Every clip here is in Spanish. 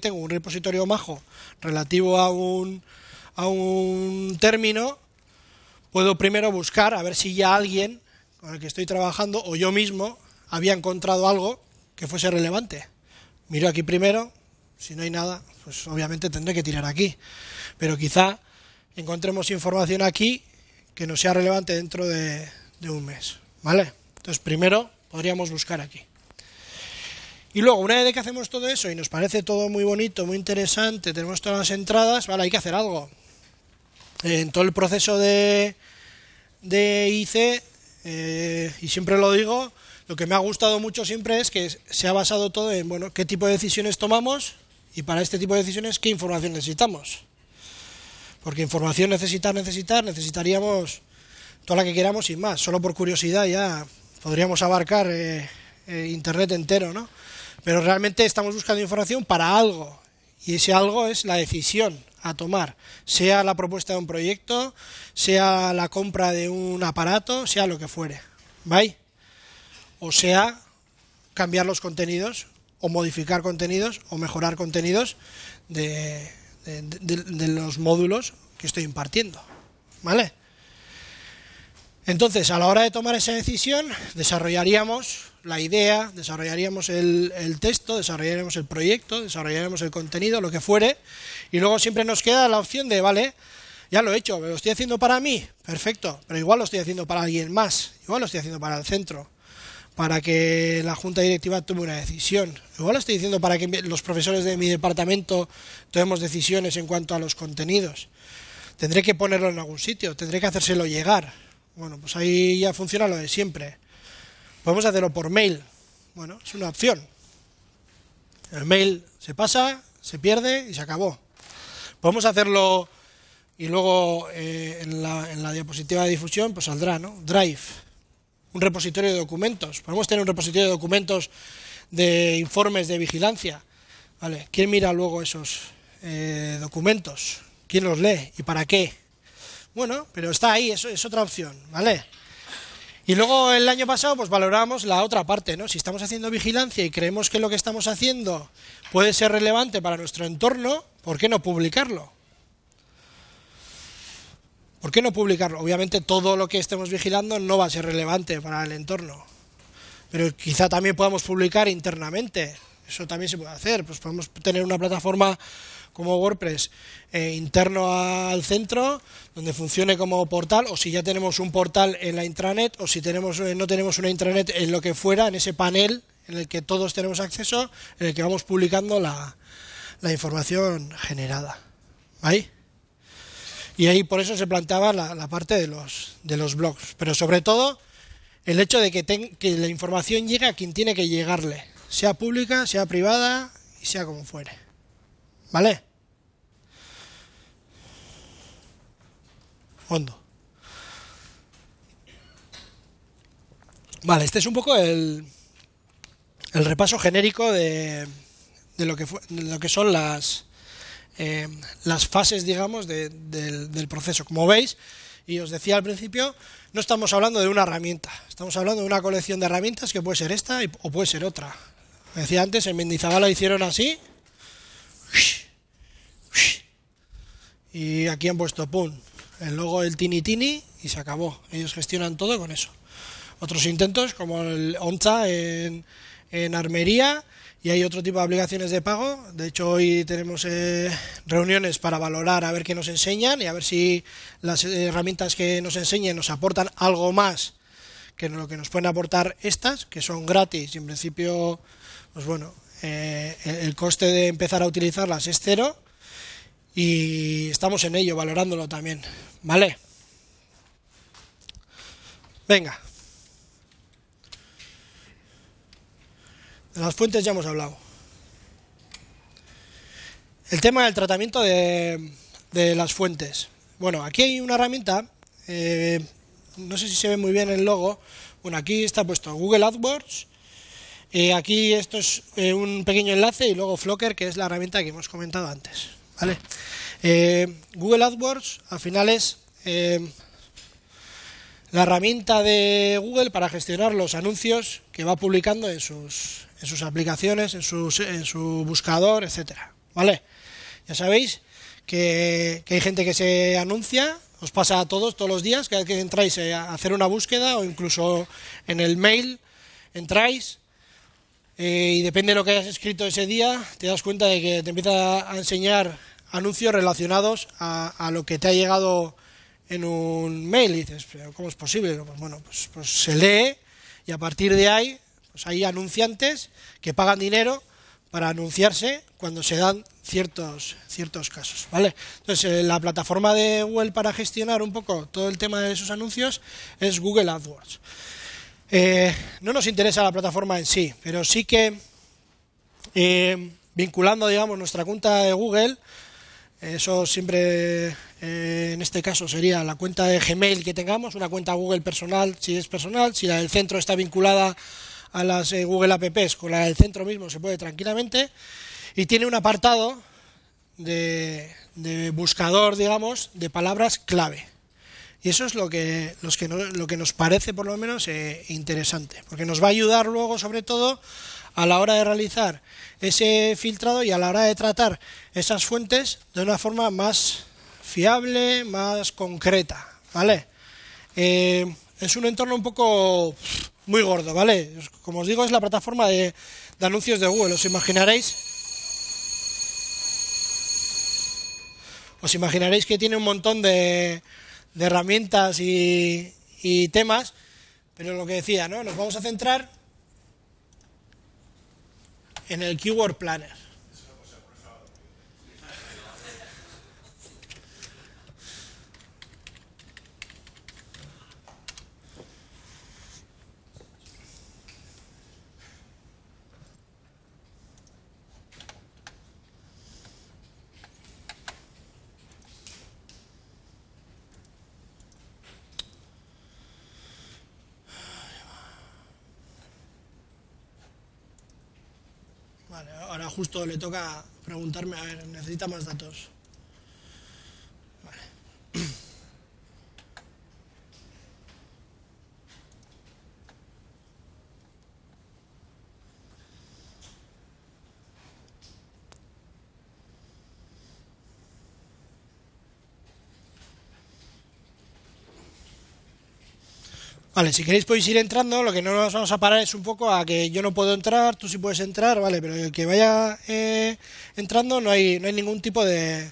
tengo un repositorio majo relativo a un, a un término, puedo primero buscar a ver si ya alguien con el que estoy trabajando o yo mismo había encontrado algo que fuese relevante. Miro aquí primero, si no hay nada, pues obviamente tendré que tirar aquí. Pero quizá encontremos información aquí que no sea relevante dentro de, de un mes. ¿Vale? Entonces primero podríamos buscar aquí. Y luego, una vez que hacemos todo eso y nos parece todo muy bonito, muy interesante, tenemos todas las entradas, vale, hay que hacer algo. En todo el proceso de, de eh, y siempre lo digo, lo que me ha gustado mucho siempre es que se ha basado todo en, bueno, qué tipo de decisiones tomamos y para este tipo de decisiones qué información necesitamos. Porque información necesitar, necesitar, necesitaríamos toda la que queramos y más. Solo por curiosidad ya podríamos abarcar eh, eh, Internet entero, ¿no? Pero realmente estamos buscando información para algo y ese algo es la decisión a tomar, sea la propuesta de un proyecto, sea la compra de un aparato, sea lo que fuere, ¿vale? O sea, cambiar los contenidos o modificar contenidos o mejorar contenidos de, los módulos que estoy impartiendo, ¿vale? Entonces, a la hora de tomar esa decisión, desarrollaríamos la idea, desarrollaríamos el, texto, desarrollaremos el proyecto, desarrollaremos el contenido, lo que fuere, y luego siempre nos queda la opción de, vale, ya lo he hecho, lo estoy haciendo para mí, perfecto, pero igual lo estoy haciendo para alguien más, igual lo estoy haciendo para el centro, para que la junta directiva tome una decisión, igual lo estoy diciendo para que los profesores de mi departamento tomemos decisiones en cuanto a los contenidos. Tendré que ponerlo en algún sitio, tendré que hacérselo llegar. Bueno, pues ahí ya funciona lo de siempre. Podemos hacerlo por mail. Bueno, es una opción. El mail se pasa, se pierde y se acabó. Podemos hacerlo y luego eh, en, la, diapositiva de difusión pues saldrá, ¿no? Drive, un repositorio de documentos. Podemos tener un repositorio de documentos de informes de vigilancia. ¿Vale? ¿Quién mira luego esos eh, documentos? ¿Quién los lee? ¿Y para qué? Bueno, pero está ahí, eso es otra opción, ¿vale? Y luego el año pasado pues valoramos la otra parte, ¿no? Si estamos haciendo vigilancia y creemos que lo que estamos haciendo puede ser relevante para nuestro entorno, ¿por qué no publicarlo? ¿Por qué no publicarlo? Obviamente todo lo que estemos vigilando no va a ser relevante para el entorno. Pero quizá también podamos publicar internamente. Eso también se puede hacer. Pues podemos tener una plataforma como WordPress eh, interno al centro, donde funcione como portal, o si ya tenemos un portal en la intranet, o si tenemos, eh, no tenemos una intranet en lo que fuera, en ese panel en el que todos tenemos acceso, en el que vamos publicando la, información generada. ¿Ahí? Y ahí por eso se planteaba la, parte de los, de los blogs, pero sobre todo el hecho de que, que la información llegue a quien tiene que llegarle, sea pública, sea privada y sea como fuere. ¿Vale? fondo Vale, este es un poco el, el repaso genérico de, de, lo que lo que, son las, eh, las fases, digamos, del, proceso. Como veis, y os decía al principio, no estamos hablando de una herramienta, estamos hablando de una colección de herramientas que puede ser esta o puede ser otra. Como decía antes, en Mendizábal la hicieron así. Y aquí han puesto pum, el logo del Tini Tini y se acabó. Ellos gestionan todo con eso. Otros intentos como el Onza... en, en Armería y hay otro tipo de aplicaciones de pago. De hecho, hoy tenemos eh, reuniones para valorar a ver qué nos enseñan y a ver si las herramientas que nos enseñen nos aportan algo más que lo que nos pueden aportar estas, que son gratis en principio, pues bueno, eh, el coste de empezar a utilizarlas es cero y estamos en ello, valorándolo también. ¿Vale? Venga. De las fuentes ya hemos hablado. El tema del tratamiento de, las fuentes. Bueno, aquí hay una herramienta, eh, no sé si se ve muy bien el logo. Bueno, aquí está puesto Google AdWords. Eh, aquí esto es eh, un pequeño enlace y luego Flocker, que es la herramienta que hemos comentado antes. ¿vale? Eh, Google AdWords al final es eh, la herramienta de Google para gestionar los anuncios que va publicando en sus, en sus aplicaciones, en, su buscador, etcétera, ¿vale? Ya sabéis que, que hay gente que se anuncia os pasa a todos todos los días, cada vez que entráis eh, a hacer una búsqueda o incluso en el mail, entráis, eh, y depende de lo que hayas escrito ese día, te das cuenta de que te empieza a enseñar anuncios relacionados a, lo que te ha llegado en un mail. Y dices, ¿pero ¿cómo es posible? Pues bueno, pues, pues, se lee y a partir de ahí, pues hay anunciantes que pagan dinero para anunciarse cuando se dan ciertos, ciertos casos, ¿vale? Entonces, eh, la plataforma de Google para gestionar un poco todo el tema de esos anuncios es Google AdWords. Eh, no nos interesa la plataforma en sí, pero sí que eh, vinculando, digamos, nuestra cuenta de Google, eso siempre, eh, en este caso, sería la cuenta de Gmail que tengamos, una cuenta Google personal si es personal, si la del centro está vinculada a las Google Apps con la del centro mismo se puede tranquilamente, y tiene un apartado de, de buscador, digamos, de palabras clave. Y eso es lo que, los lo que nos parece por lo menos eh, interesante, porque nos va a ayudar luego sobre todo a la hora de realizar ese filtrado y a la hora de tratar esas fuentes de una forma más fiable, más concreta, ¿vale? Eh, es un entorno un poco muy gordo, ¿vale? Como os digo, es la plataforma de, de anuncios de Google, os imaginaréis. Os imaginaréis que tiene un montón de, de herramientas y, y temas, pero lo que decía, ¿no? Nos vamos a centrar en el Keyword Planner. ahora justo le toca preguntarme, a ver, necesita más datos. Vale, si queréis podéis ir entrando, lo que no nos vamos a parar es un poco a que yo no puedo entrar, tú sí puedes entrar, vale, pero el que vaya eh, entrando no hay, no hay ningún tipo de,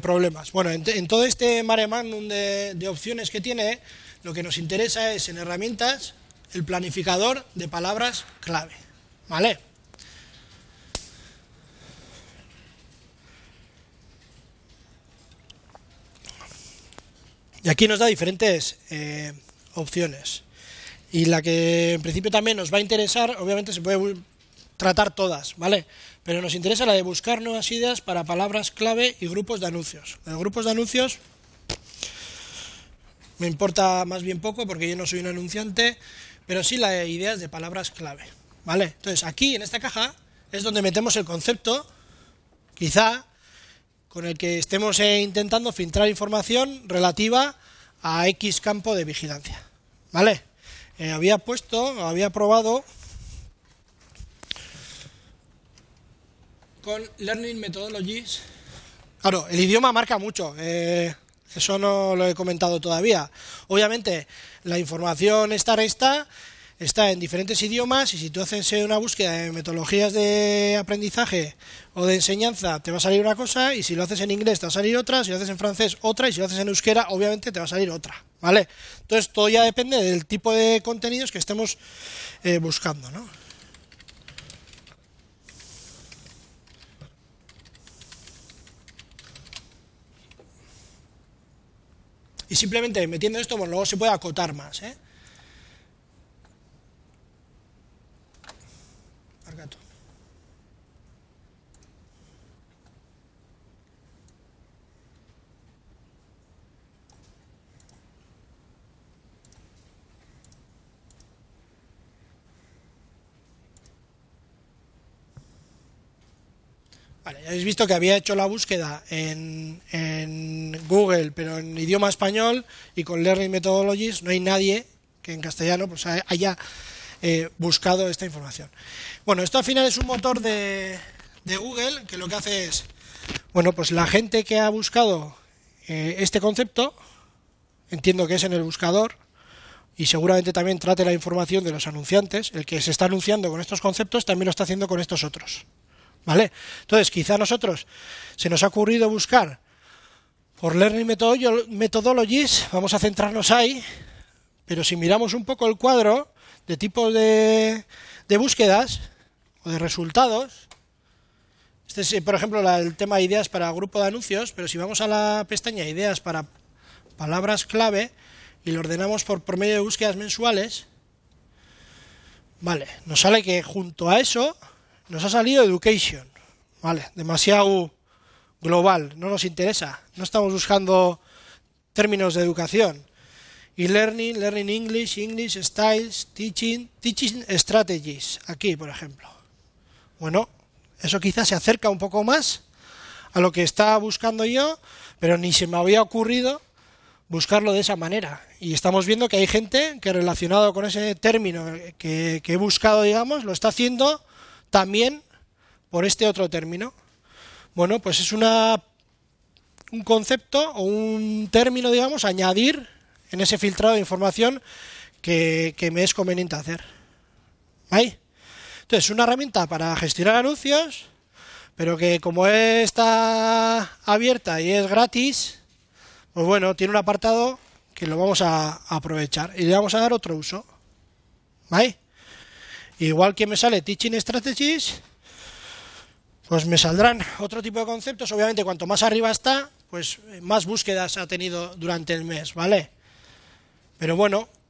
problemas. Bueno, en, todo este mare magnum de, opciones que tiene, lo que nos interesa es en herramientas el planificador de palabras clave, ¿vale? Y aquí nos da diferentes... Eh, opciones. Y la que en principio también nos va a interesar, obviamente se puede tratar todas, ¿vale? Pero nos interesa la de buscar nuevas ideas para palabras clave y grupos de anuncios. Los grupos de anuncios me importa más bien poco porque yo no soy un anunciante, pero sí la de ideas de palabras clave, ¿vale? Entonces aquí en esta caja es donde metemos el concepto, quizá, con el que estemos eh, intentando filtrar información relativa a X campo de vigilancia. ¿Vale? Eh, había puesto, había probado con Learning Methodologies. Claro, el idioma marca mucho. Eh, eso no lo he comentado todavía. Obviamente, la información está está en diferentes idiomas y si tú haces eh, una búsqueda de metodologías de aprendizaje o de enseñanza te va a salir una cosa y si lo haces en inglés te va a salir otra, si lo haces en francés otra y si lo haces en euskera obviamente te va a salir otra. ¿vale? Entonces todo ya depende del tipo de contenidos que estemos eh, buscando, ¿no? Y simplemente metiendo esto, bueno, pues, luego se puede acotar más, ¿eh? Vale, ya habéis visto que había hecho la búsqueda en, Google, pero en idioma español y con Learning Methodologies no hay nadie que en castellano pues, haya eh, buscado esta información. Bueno, esto al final es un motor de, Google que lo que hace es, bueno, pues la gente que ha buscado eh, este concepto, entiendo que es en el buscador, y seguramente también trate la información de los anunciantes, el que se está anunciando con estos conceptos también lo está haciendo con estos otros. ¿Vale? Entonces, quizá a nosotros se nos ha ocurrido buscar por Learning Methodologies, vamos a centrarnos ahí, pero si miramos un poco el cuadro de tipo de, búsquedas o de resultados, este es, por ejemplo, el tema de ideas para grupo de anuncios, pero si vamos a la pestaña ideas para palabras clave y lo ordenamos por promedio de búsquedas mensuales, vale, nos sale que junto a eso nos ha salido Education, ¿vale? Demasiado global, no nos interesa. No estamos buscando términos de educación. Y learning, learning English, English styles, teaching, teaching strategies, aquí por ejemplo. Bueno, eso quizás se acerca un poco más a lo que estaba buscando yo, pero ni se me había ocurrido buscarlo de esa manera. Y estamos viendo que hay gente que relacionado con ese término que, que he buscado, digamos, lo está haciendo también por este otro término. Bueno, pues es una, un concepto o un término, digamos, añadir en ese filtrado de información que, me es conveniente hacer. ¿Vale? Entonces, es una herramienta para gestionar anuncios, pero que como está abierta y es gratis, pues bueno, tiene un apartado que lo vamos a aprovechar y le vamos a dar otro uso. ¿Vale? Igual que me sale Teaching Strategies, pues me saldrán otro tipo de conceptos. Obviamente, cuanto más arriba está, pues eh, más búsquedas ha tenido durante el mes, ¿vale? Pero bueno,